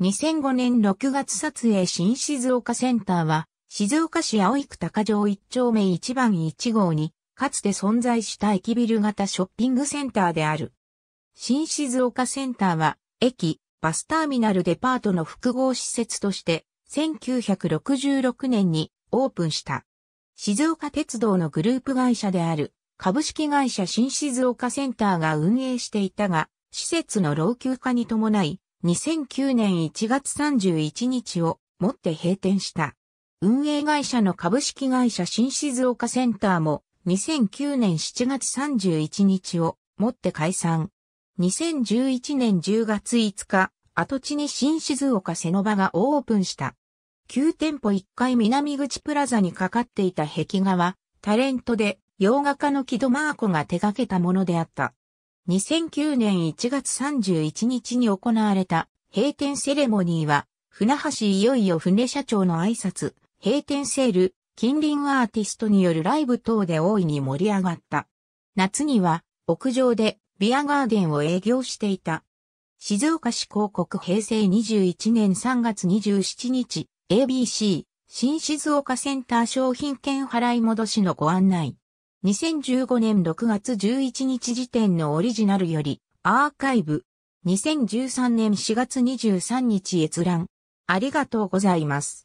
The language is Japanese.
2005年6月撮影新静岡センターは、静岡市井区高城1丁目1番1号に、かつて存在した駅ビル型ショッピングセンターである。新静岡センターは、駅、バスターミナルデパートの複合施設として、1966年にオープンした。静岡鉄道のグループ会社である、株式会社新静岡センターが運営していたが、施設の老朽化に伴い、2009年1月31日をもって閉店した。運営会社の株式会社新静岡センターも2009年7月31日をもって解散。2011年10月5日、跡地に新静岡瀬の場がオープンした。旧店舗1階南口プラザにかかっていた壁画は、タレントで洋画家の木戸真ー子が手掛けたものであった。2009年1月31日に行われた閉店セレモニーは、船橋いよいよ船社長の挨拶、閉店セール、近隣アーティストによるライブ等で大いに盛り上がった。夏には、屋上でビアガーデンを営業していた。静岡市広告平成21年3月27日、ABC、新静岡センター商品券払い戻しのご案内。2015年6月11日時点のオリジナルより、アーカイブ。2013年4月23日閲覧。ありがとうございます。